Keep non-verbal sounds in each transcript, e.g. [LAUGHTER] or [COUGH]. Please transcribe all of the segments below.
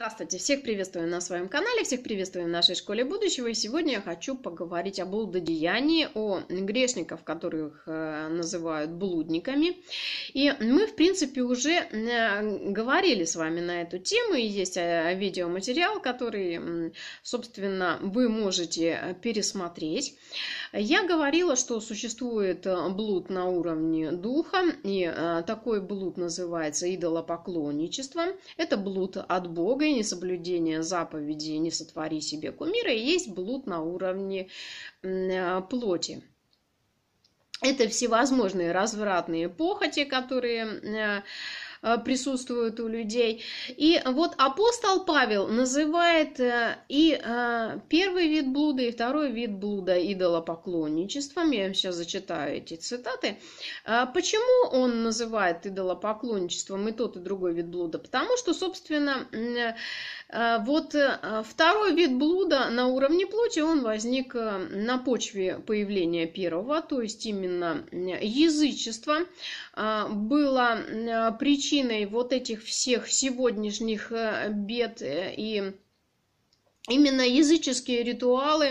Здравствуйте, всех приветствую на своем канале, всех приветствую в нашей школе будущего. И сегодня я хочу поговорить о блудодеянии, о грешниках, которых э, называют блудниками. И мы, в принципе, уже э, говорили с вами на эту тему. И есть э, видеоматериал, который, собственно, вы можете пересмотреть. Я говорила, что существует э, блуд на уровне духа, и э, такой блуд называется идолопоклонничеством. Это блуд от Бога и несоблюдение заповеди «не сотвори себе кумира», и есть блуд на уровне э, плоти. Это всевозможные развратные похоти, которые Э, присутствуют у людей. И вот апостол Павел называет э, и э, первый вид блуда, и второй вид блуда идолопоклонничеством. Я вам сейчас зачитаю эти цитаты. Почему он называет идолопоклонничеством и тот, и другой вид блуда? Потому что, собственно, а вот э, а, второй вид блуда на уровне плоти, он возник э, на почве появления первого, то есть именно язычество а, было причиной вот этих всех сегодняшних э, бед и именно языческие ритуалы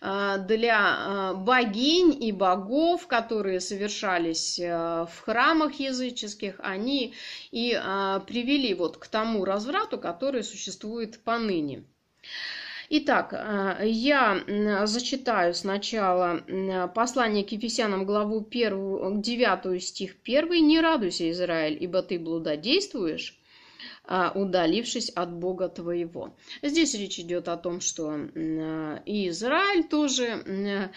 э, для э, богинь и богов, которые совершались э, в храмах языческих, они и привели вот к тому разврату, который существует поныне. Итак, я зачитаю сначала послание к Ефесянам, главу 1, 9 стих 1. «Не радуйся, Израиль, ибо ты блудодействуешь, а, удалившись от Бога твоего. Здесь речь идет о том, что а, и Израиль тоже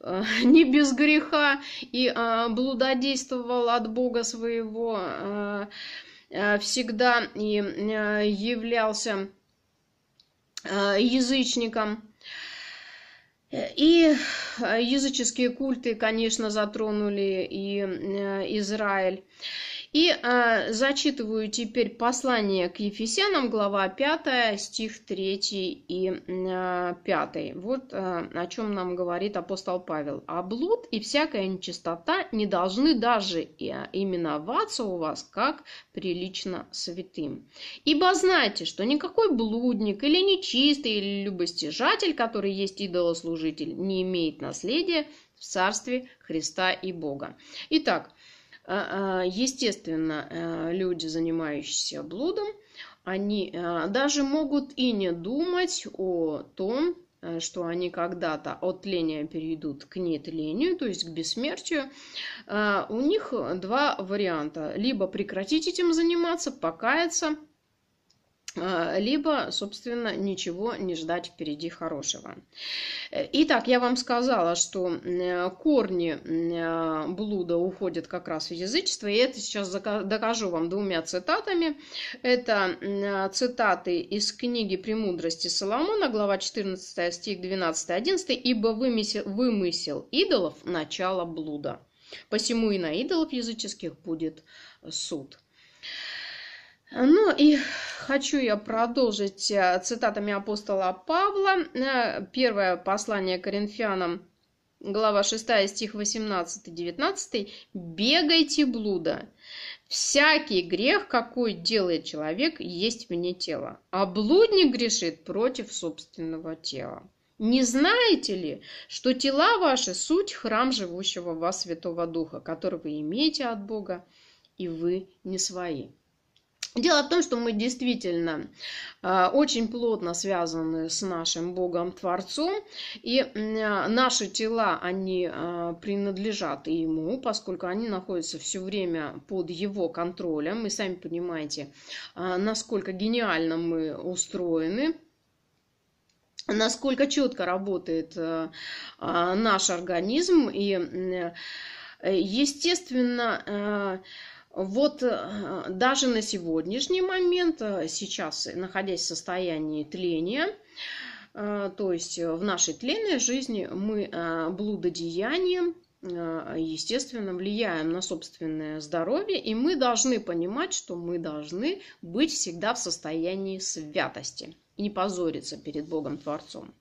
а, [LAUGHS] не без греха и блудодействовал от Бога своего всегда и являлся язычником. И языческие культы, конечно, затронули и Израиль. И э, зачитываю теперь послание к Ефесянам, глава 5, стих 3 и э, 5. Вот э, о чем нам говорит апостол Павел. «А блуд и всякая нечистота не должны даже э, именоваться у вас, как прилично святым. Ибо знайте, что никакой блудник или нечистый, или любостяжатель, который есть идолослужитель, не имеет наследия в царстве Христа и Бога». Итак, э, а, а, естественно, э, люди, занимающиеся блудом, они э, даже могут и не думать о том, э, что они когда-то от тления перейдут к нетлению, то есть к бессмертию, а, у них два варианта. Либо прекратить этим заниматься, покаяться – Э, либо, собственно, ничего не ждать впереди хорошего. Итак, я вам сказала, что э, корни э, блуда уходят как раз в язычество, и это сейчас докажу вам двумя цитатами. Это цитаты из книги «Премудрости Соломона», глава 14, стих 12-11, «Ибо вымысел, вымысел идолов – начало блуда, посему и на идолов языческих будет суд». Ну и хочу я продолжить э, цитатами апостола Павла. Э, первое послание Коринфянам, глава 6, стих 18-19. «Бегайте блуда. Всякий грех, какой делает человек, есть вне тела, а блудник грешит против собственного тела». Не знаете ли, что тела ваши – суть храм живущего в вас Святого Духа, который вы имеете от Бога, и вы не свои? Дело в том, что мы действительно э, очень плотно связаны с нашим Богом-творцом, и э, наши тела, они э, принадлежат Ему, поскольку они находятся все время под Его контролем. И сами понимаете, насколько гениально мы устроены, насколько четко работает наш организм, и, естественно, вот э, даже на сегодняшний момент, э, сейчас находясь в состоянии тления, э, то есть в нашей тленной жизни мы блудодеянием, естественно, влияем на собственное здоровье, и мы должны понимать, что мы должны быть всегда в состоянии святости и не позориться перед Богом Творцом.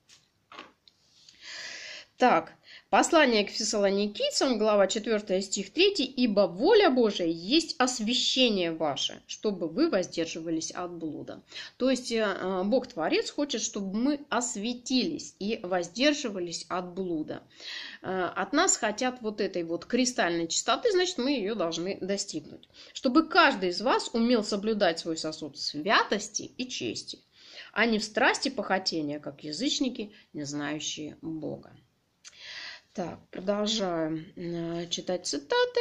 Так, Послание к фессалоникийцам, глава 4, стих 3. «Ибо воля Божия есть освящение ваше, чтобы вы воздерживались от блуда». То есть э, э, Бог-творец хочет, чтобы мы осветились и воздерживались от блуда. Э, от нас хотят вот этой вот кристальной чистоты, значит, мы ее должны достигнуть. «Чтобы каждый из вас умел соблюдать свой сосуд святости и чести, а не в страсти похотения, как язычники, не знающие Бога». Так, продолжаем э, читать цитаты.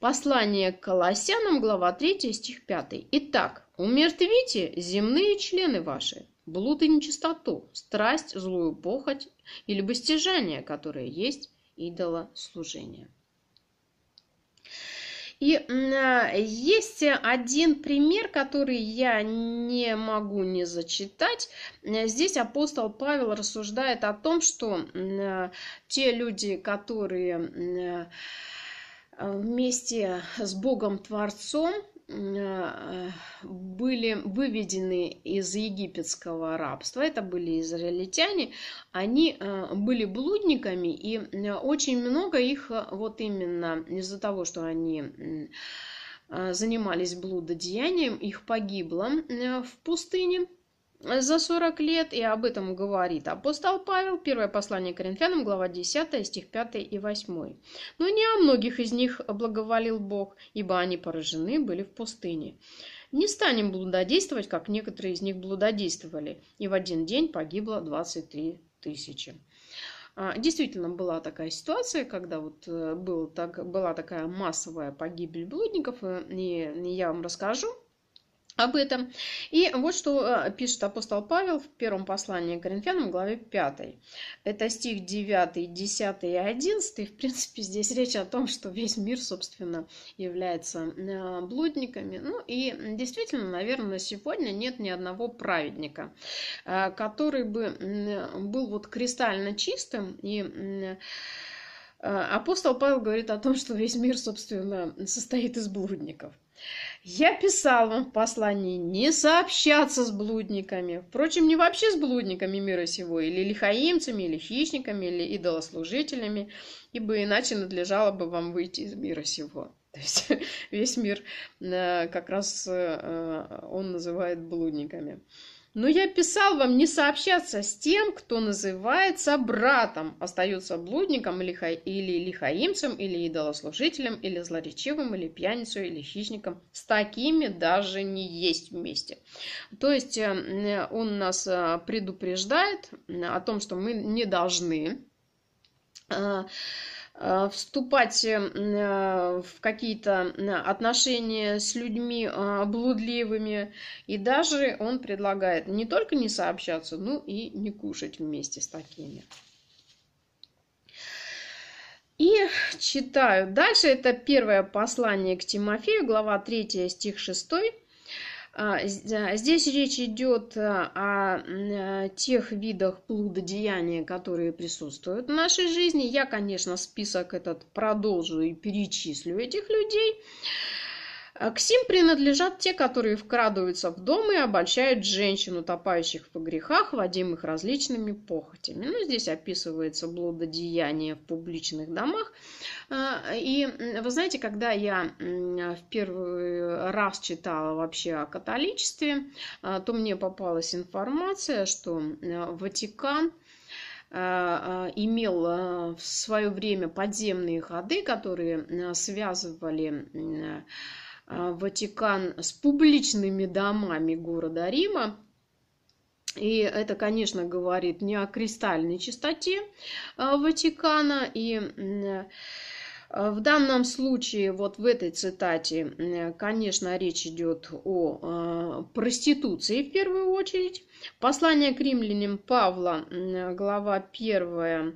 Послание к Колоссянам, глава 3, стих 5. Итак, умертвите земные члены ваши, блуд и нечистоту, страсть, злую похоть или постижание, которое есть идолослужение. И а, есть один пример, который я не могу не зачитать. Здесь апостол Павел рассуждает о том, что а, те люди, которые а, вместе с Богом Творцом Э, были выведены из египетского рабства, это были израильтяне, они э, были блудниками, и э, очень много их вот именно из-за того, что они занимались блудодеянием, их погибло в пустыне за 40 лет, и об этом говорит апостол Павел, первое послание Коринфянам, глава 10, стих 5 и 8. Но не о многих из них благоволил Бог, ибо они поражены были в пустыне. Не станем блудодействовать, как некоторые из них блудодействовали, и в один день погибло 23 тысячи. А, действительно была такая ситуация, когда вот э, был так, была такая массовая погибель блудников, э, и я вам расскажу об этом. И вот что э, пишет апостол Павел в первом послании к Коринфянам, главе 5. Это стих 9, 10 и 11. В принципе, здесь речь о том, что весь мир, собственно, является э, блудниками. Ну и действительно, наверное, сегодня нет ни одного праведника, э, который бы был вот кристально чистым и Апостол Павел говорит о том, что весь мир, собственно, состоит из блудников. Я писал вам в послании не сообщаться с блудниками. Впрочем, не вообще с блудниками мира сего, или лихаимцами, или хищниками, или идолослужителями, ибо иначе надлежало бы вам выйти из мира сего. [LAUGHS] То есть весь мир э, как раз э, э, он называет блудниками. Но я писал вам не сообщаться с тем, кто называется братом, остается блудником или, или лихаимцем, или идолослужителем, или злоречивым, или пьяницей, или хищником. С такими даже не есть вместе. То есть э, он нас э, предупреждает о том, что мы не должны э, Э, вступать э, э, в какие-то отношения с людьми блудливыми. И даже он предлагает не только не сообщаться, но и не кушать вместе с такими. И читаю. Дальше это первое послание к Тимофею, глава 3, стих 6. А, а, здесь речь идет а, о э, тех видах блудодеяния, которые присутствуют в нашей жизни. Я, конечно, список этот продолжу и перечислю этих людей. Э, к сим принадлежат те, которые вкрадываются в дом и обольщают женщин, утопающих в грехах, водимых различными похотями. Ну, здесь описывается блудодеяние в публичных домах. Э, и вы знаете, когда я в первый раз читала вообще о католичестве, э, то мне попалась информация, что Ватикан имел в свое время подземные ходы, которые связывали а, Ватикан с публичными домами города Рима. И это, конечно, говорит не о кристальной чистоте а, Ватикана. И а, в данном случае, вот в этой цитате, конечно, речь идет о проституции в первую очередь. Послание к римлянам Павла, глава 1,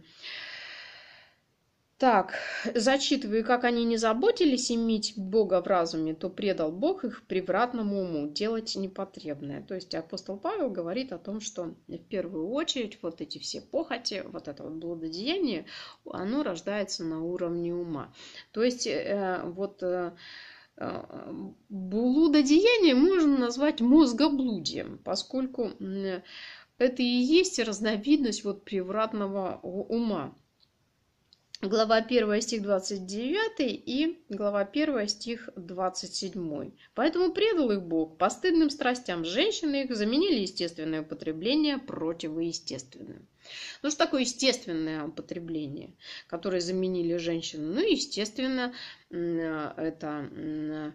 так, зачитываю, как они не заботились иметь Бога в разуме, то предал Бог их превратному уму, делать непотребное. То есть апостол Павел говорит о том, что в первую очередь вот эти все похоти, вот это вот блудодеяние, оно рождается на уровне ума. То есть э, вот э, э, блудодеяние можно назвать мозгоблудием, поскольку это и есть разновидность вот превратного ума глава 1 стих 29 и глава 1 стих 27. Поэтому предал их Бог постыдным страстям. Женщины их заменили естественное употребление противоестественным. Ну что такое естественное употребление, которое заменили женщины? Ну, естественно, это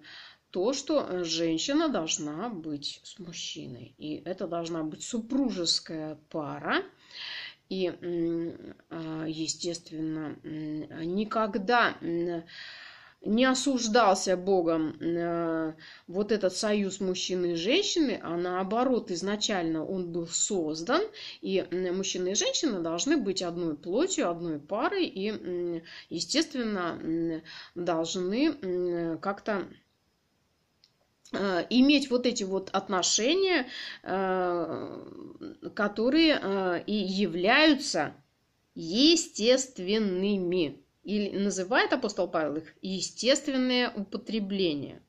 то, что женщина должна быть с мужчиной. И это должна быть супружеская пара, и, а, естественно, а, никогда не осуждался Богом а, вот этот союз мужчины и женщины, а наоборот, изначально он был создан, и мужчина и женщина должны быть одной плотью, одной парой, и, естественно, должны как-то Э, иметь вот эти вот отношения, э, которые э, и являются естественными. Или называет апостол Павел их естественное употребление.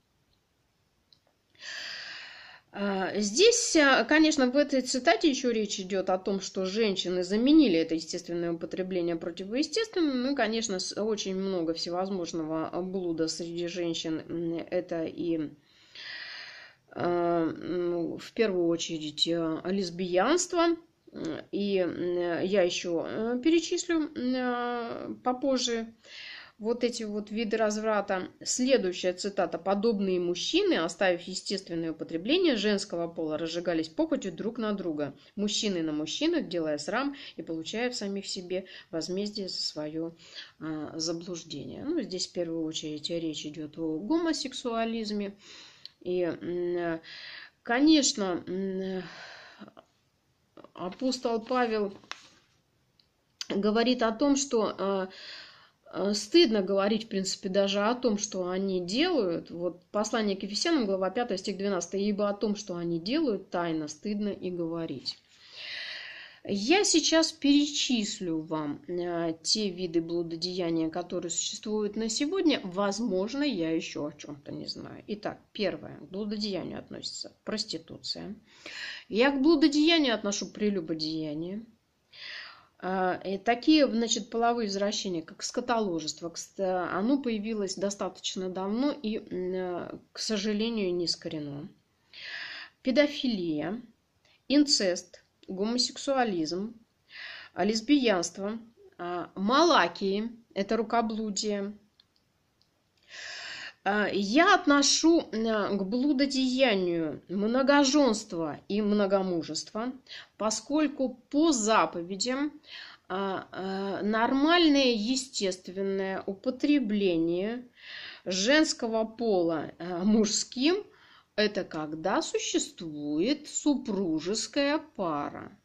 Здесь, конечно, в этой цитате еще речь идет о том, что женщины заменили это естественное употребление противоестественным. Ну, конечно, очень много всевозможного блуда среди женщин. Это и Эм, ну, в первую очередь э, лесбиянство, и э, я еще э, перечислю попозже вот эти вот виды разврата. Следующая цитата. «Подобные мужчины, оставив естественное употребление женского пола, разжигались похотью друг на друга, мужчины на мужчину, делая срам и получая в самих себе возмездие за свое заблуждение». Ну, здесь в первую очередь речь идет о гомосексуализме. И, конечно, апостол Павел говорит о том, что а, а, стыдно говорить, в принципе, даже о том, что они делают. Вот послание к Ефесянам, глава 5, стих 12. «Ибо о том, что они делают, тайно стыдно и говорить». Я сейчас перечислю вам э, те виды блудодеяния, которые существуют на сегодня. Возможно, я еще о чем-то не знаю. Итак, первое. К блудодеянию относится проституция. Я к блудодеянию отношу прелюбодеяние. Э, и такие, значит, половые извращения, как скотоложество, э, оно появилось достаточно давно и, к сожалению, не искорено. Педофилия, инцест – гомосексуализм, а, лесбиянство, а, малакии – это рукоблудие. А, я отношу к блудодеянию многоженство и многомужество, поскольку по заповедям нормальное естественное употребление женского пола мужским – это когда существует супружеская пара,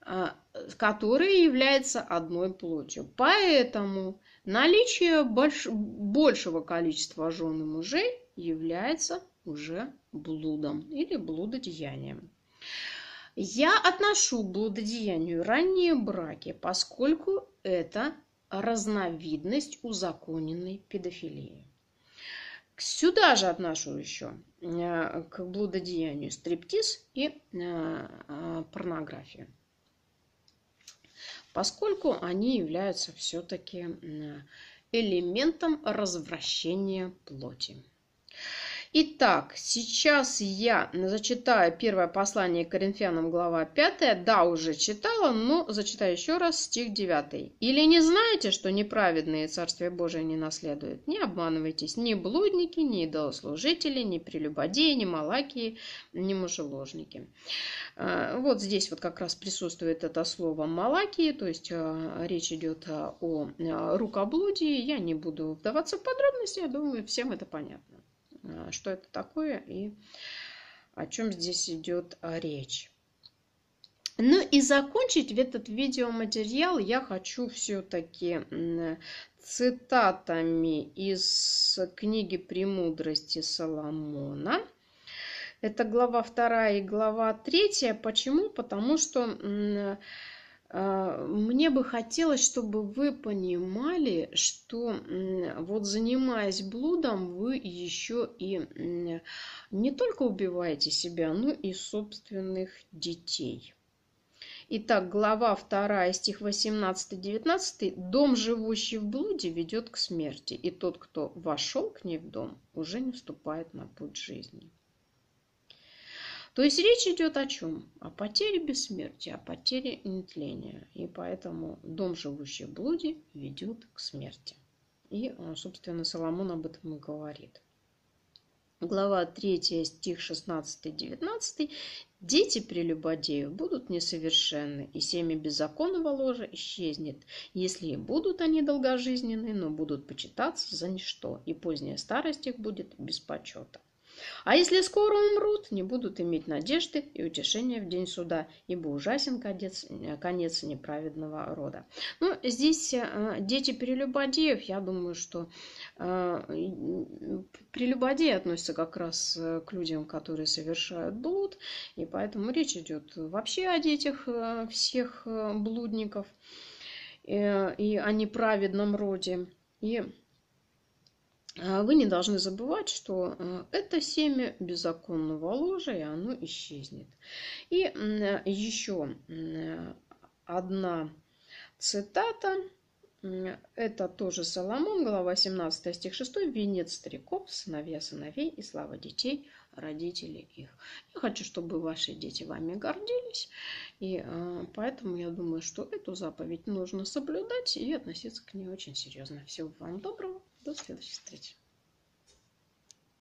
а, которая является одной плотью. Поэтому наличие больш... большего количества жен и мужей является уже блудом или блудодеянием. Я отношу блудодеянию ранние браки, поскольку это разновидность узаконенной педофилии сюда же отношу еще э, к блудодеянию стриптиз и э, э, порнографию, поскольку они являются все-таки элементом развращения плоти. Итак, сейчас я зачитаю первое послание к Коринфянам, глава 5. Да, уже читала, но зачитаю еще раз стих 9. «Или не знаете, что неправедные Царствие Божие не наследуют? Не обманывайтесь, ни блудники, ни идолослужители, ни прелюбодеи, ни малакии, ни мужеложники». А, вот здесь вот как раз присутствует это слово «малакии», то есть а, речь идет о а, рукоблудии. Я не буду вдаваться в подробности, я думаю, всем это понятно. Э, что это такое и о чем здесь идет э, речь. Ну и закончить этот видеоматериал я хочу все-таки цитатами из книги «Премудрости Соломона». Это глава 2 и глава 3. Почему? Потому что Э, мне бы хотелось, чтобы вы понимали, что вот занимаясь блудом, вы еще и не только убиваете себя, но и собственных детей. Итак, глава 2, стих 18-19. «Дом, живущий в блуде, ведет к смерти, и тот, кто вошел к ней в дом, уже не вступает на путь жизни». То есть речь идет о чем? О потере бессмертия, о потере нетления. И поэтому дом, живущий в блуде, ведет к смерти. И, э, собственно, Соломон об этом и говорит. Глава 3, стих 16-19. «Дети прелюбодеев будут несовершенны, и семя беззаконного ложа исчезнет. Если и будут они долгожизненны, но будут почитаться за ничто, и поздняя старость их будет без почета». А если скоро умрут, не будут иметь надежды и утешения в день суда, ибо ужасен конец, конец неправедного рода. Ну, здесь э, дети прелюбодеев, я думаю, что э, прелюбодеи относятся как раз э, к людям, которые совершают блуд, и поэтому речь идет вообще о детях всех блудников и о неправедном роде. И а, вы не должны забывать, что э, это семя беззаконного ложа, и оно исчезнет. И еще одна цитата. Это тоже Соломон, глава 17, стих 6. «Венец стариков, сыновья сыновей и слава детей, родителей их». Я хочу, чтобы ваши дети вами гордились, и э, поэтому я думаю, что эту заповедь нужно соблюдать и относиться к ней очень серьезно. Всего вам доброго. До следующей встречи.